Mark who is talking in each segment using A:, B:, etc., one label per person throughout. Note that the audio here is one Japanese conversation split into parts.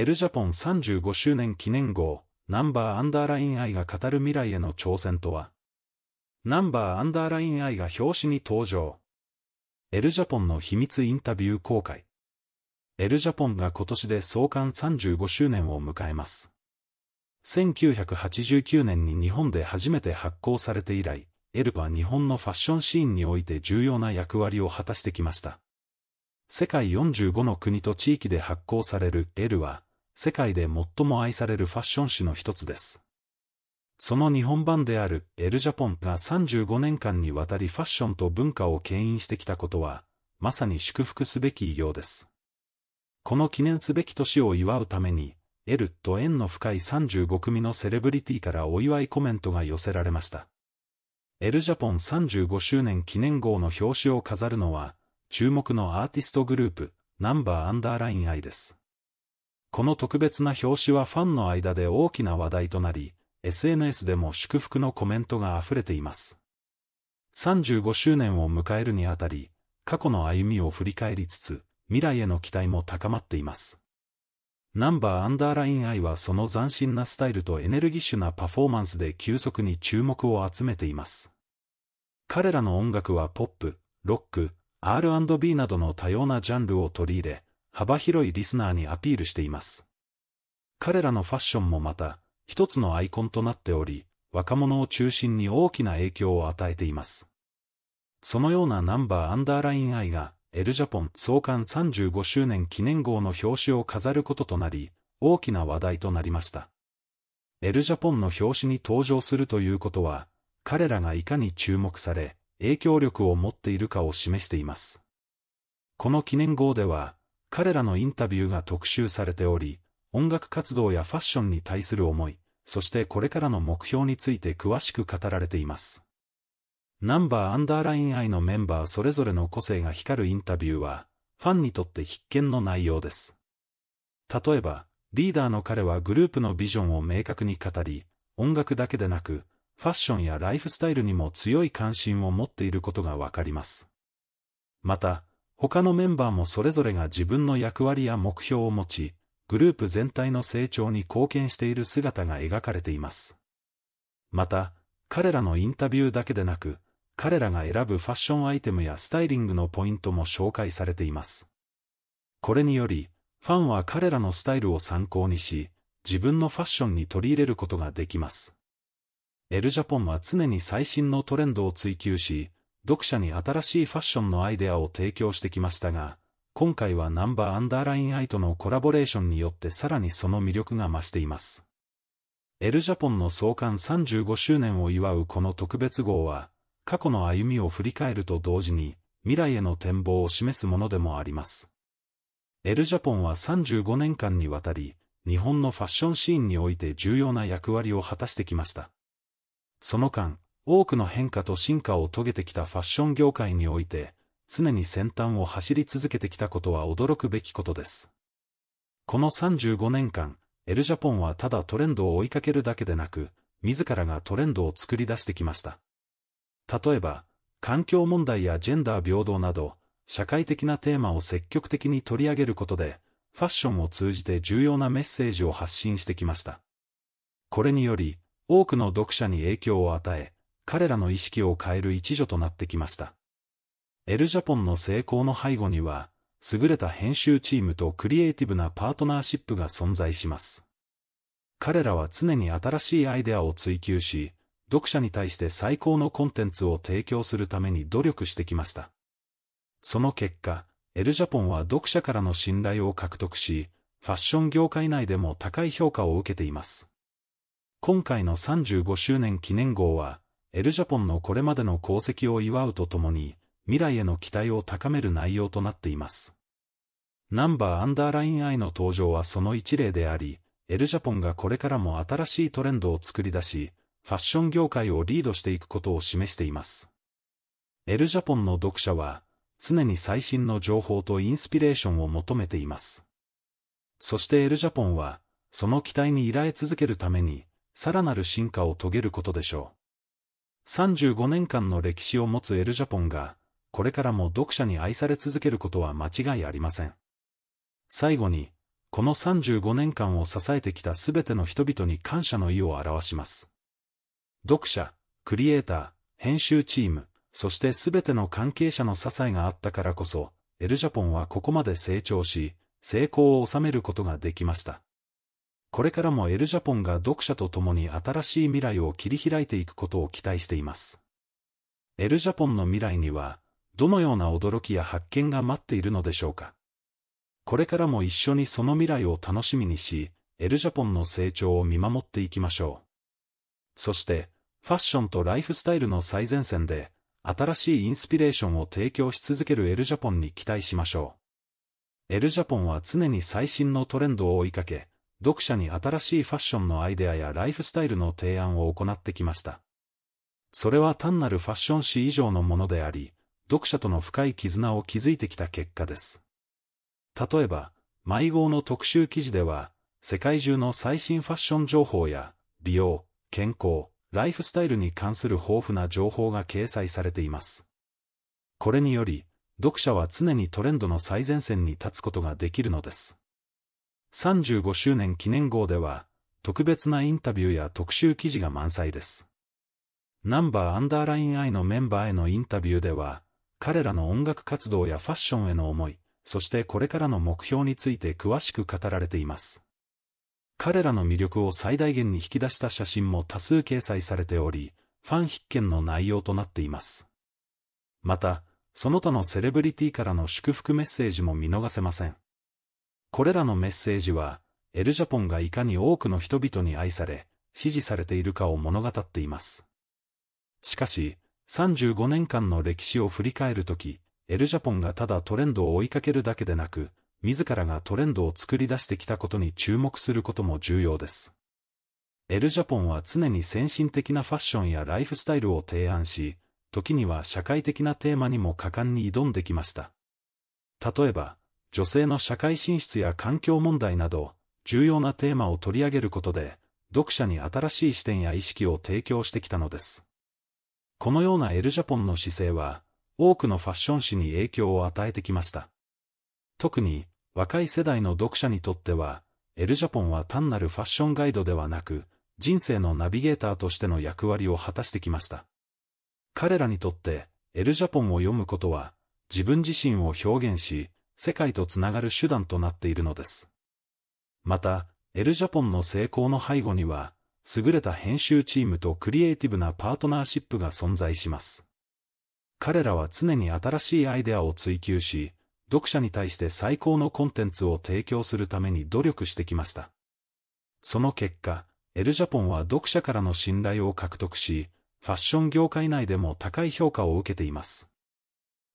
A: エルジャポン35周年記念号、ナンバーアンダーライン愛が語る未来への挑戦とは、ナンバーアンダーライン愛が表紙に登場。エルジャポンの秘密インタビュー公開。エルジャポンが今年で創刊35周年を迎えます。1989年に日本で初めて発行されて以来、エルは日本のファッションシーンにおいて重要な役割を果たしてきました。世界45の国と地域で発行されるエルは、世界で最も愛されるファッション誌の一つです。その日本版であるエルジャポンが35年間にわたりファッションと文化を牽引してきたことは、まさに祝福すべき偉業です。この記念すべき年を祝うために、L と縁の深い35組のセレブリティからお祝いコメントが寄せられました。エルジャポン35周年記念号の表紙を飾るのは、注目のアーティストグループ、ナンバーアンダーラインイです。この特別な表紙はファンの間で大きな話題となり、SNS でも祝福のコメントが溢れています。35周年を迎えるにあたり、過去の歩みを振り返りつつ、未来への期待も高まっています。ナンバーアンダーラインアイはその斬新なスタイルとエネルギッシュなパフォーマンスで急速に注目を集めています。彼らの音楽はポップ、ロック、R&B などの多様なジャンルを取り入れ、幅広いリスナーにアピールしています。彼らのファッションもまた、一つのアイコンとなっており、若者を中心に大きな影響を与えています。そのようなナンバーアンダーライン愛が、エルジャポン創刊35周年記念号の表紙を飾ることとなり、大きな話題となりました。エルジャポンの表紙に登場するということは、彼らがいかに注目され、影響力を持っているかを示しています。この記念号では、彼らのインタビューが特集されており、音楽活動やファッションに対する思い、そしてこれからの目標について詳しく語られています。ナンバーアンダーライン愛のメンバーそれぞれの個性が光るインタビューは、ファンにとって必見の内容です。例えば、リーダーの彼はグループのビジョンを明確に語り、音楽だけでなく、ファッションやライフスタイルにも強い関心を持っていることがわかります。また、他のメンバーもそれぞれが自分の役割や目標を持ち、グループ全体の成長に貢献している姿が描かれています。また、彼らのインタビューだけでなく、彼らが選ぶファッションアイテムやスタイリングのポイントも紹介されています。これにより、ファンは彼らのスタイルを参考にし、自分のファッションに取り入れることができます。エルジャポンは常に最新のトレンドを追求し、読者に新しいファッションのアイデアを提供してきましたが、今回はナンバーアンダーラインアイとのコラボレーションによってさらにその魅力が増しています。エルジャポンの創刊35周年を祝うこの特別号は、過去の歩みを振り返ると同時に、未来への展望を示すものでもあります。エルジャポンは35年間にわたり、日本のファッションシーンにおいて重要な役割を果たしてきました。その間、多くの変化と進化を遂げてきたファッション業界において、常に先端を走り続けてきたことは驚くべきことです。この35年間、エルジャポンはただトレンドを追いかけるだけでなく、自らがトレンドを作り出してきました。例えば、環境問題やジェンダー平等など、社会的なテーマを積極的に取り上げることで、ファッションを通じて重要なメッセージを発信してきました。これにより、多くの読者に影響を与え、彼らの意識を変える一助となってきました。エルジャポンの成功の背後には、優れた編集チームとクリエイティブなパートナーシップが存在します。彼らは常に新しいアイデアを追求し、読者に対して最高のコンテンツを提供するために努力してきました。その結果、エルジャポンは読者からの信頼を獲得し、ファッション業界内でも高い評価を受けています。今回の35周年記念号は、エルジャポンのこれまでの功績を祝うとともに、未来への期待を高める内容となっています。ナンバーアンダーライン I の登場はその一例であり、エルジャポンがこれからも新しいトレンドを作り出し、ファッション業界をリードしていくことを示しています。エルジャポンの読者は、常に最新の情報とインスピレーションを求めています。そしてエルジャポンは、その期待に依頼続けるために、さらなる進化を遂げることでしょう。35年間の歴史を持つエルジャポンが、これからも読者に愛され続けることは間違いありません。最後に、この35年間を支えてきたすべての人々に感謝の意を表します。読者、クリエイター、編集チーム、そしてすべての関係者の支えがあったからこそ、エルジャポンはここまで成長し、成功を収めることができました。これからもエルジャポンが読者と共に新しい未来を切り開いていくことを期待しています。エルジャポンの未来には、どのような驚きや発見が待っているのでしょうか。これからも一緒にその未来を楽しみにし、エルジャポンの成長を見守っていきましょう。そして、ファッションとライフスタイルの最前線で、新しいインスピレーションを提供し続けるエルジャポンに期待しましょう。エルジャポンは常に最新のトレンドを追いかけ、読者に新しいファッションのアイデアやライフスタイルの提案を行ってきました。それは単なるファッション誌以上のものであり、読者との深い絆を築いてきた結果です。例えば、迷子の特集記事では、世界中の最新ファッション情報や、美容、健康、ライフスタイルに関する豊富な情報が掲載されています。これにより、読者は常にトレンドの最前線に立つことができるのです。35周年記念号では、特別なインタビューや特集記事が満載です。ナンバーアンダーライン I のメンバーへのインタビューでは、彼らの音楽活動やファッションへの思い、そしてこれからの目標について詳しく語られています。彼らの魅力を最大限に引き出した写真も多数掲載されており、ファン必見の内容となっています。また、その他のセレブリティからの祝福メッセージも見逃せません。これらのメッセージは、エルジャポンがいかに多くの人々に愛され、支持されているかを物語っています。しかし、35年間の歴史を振り返るとき、エルジャポンがただトレンドを追いかけるだけでなく、自らがトレンドを作り出してきたことに注目することも重要です。エルジャポンは常に先進的なファッションやライフスタイルを提案し、時には社会的なテーマにも果敢に挑んできました。例えば、女性の社会進出や環境問題など、重要なテーマを取り上げることで、読者に新しい視点や意識を提供してきたのです。このようなエルジャポンの姿勢は、多くのファッション誌に影響を与えてきました。特に、若い世代の読者にとっては、エルジャポンは単なるファッションガイドではなく、人生のナビゲーターとしての役割を果たしてきました。彼らにとって、エルジャポンを読むことは、自分自身を表現し、世界とつながる手段となっているのです。また、エルジャポンの成功の背後には、優れた編集チームとクリエイティブなパートナーシップが存在します。彼らは常に新しいアイデアを追求し、読者に対して最高のコンテンツを提供するために努力してきました。その結果、エルジャポンは読者からの信頼を獲得し、ファッション業界内でも高い評価を受けています。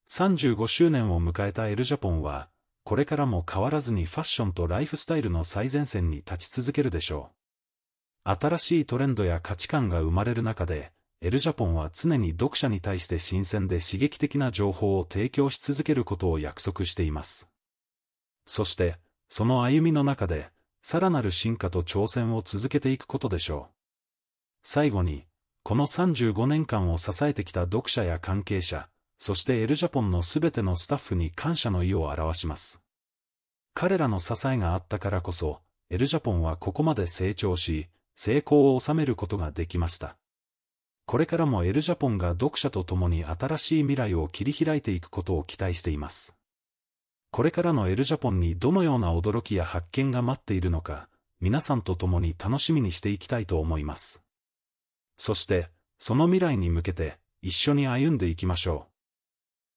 A: 35周年を迎えたエルジャポンは、これからも変わらずにファッションとライフスタイルの最前線に立ち続けるでしょう。新しいトレンドや価値観が生まれる中で、エルジャポンは常に読者に対して新鮮で刺激的な情報を提供し続けることを約束しています。そして、その歩みの中で、さらなる進化と挑戦を続けていくことでしょう。最後に、この35年間を支えてきた読者や関係者、そしてエルジャポンのすべてのスタッフに感謝の意を表します。彼らの支えがあったからこそ、エルジャポンはここまで成長し、成功を収めることができました。これからもエルジャポンが読者と共に新しい未来を切り開いていくことを期待しています。これからのエルジャポンにどのような驚きや発見が待っているのか、皆さんと共に楽しみにしていきたいと思います。そして、その未来に向けて、一緒に歩んでいきましょう。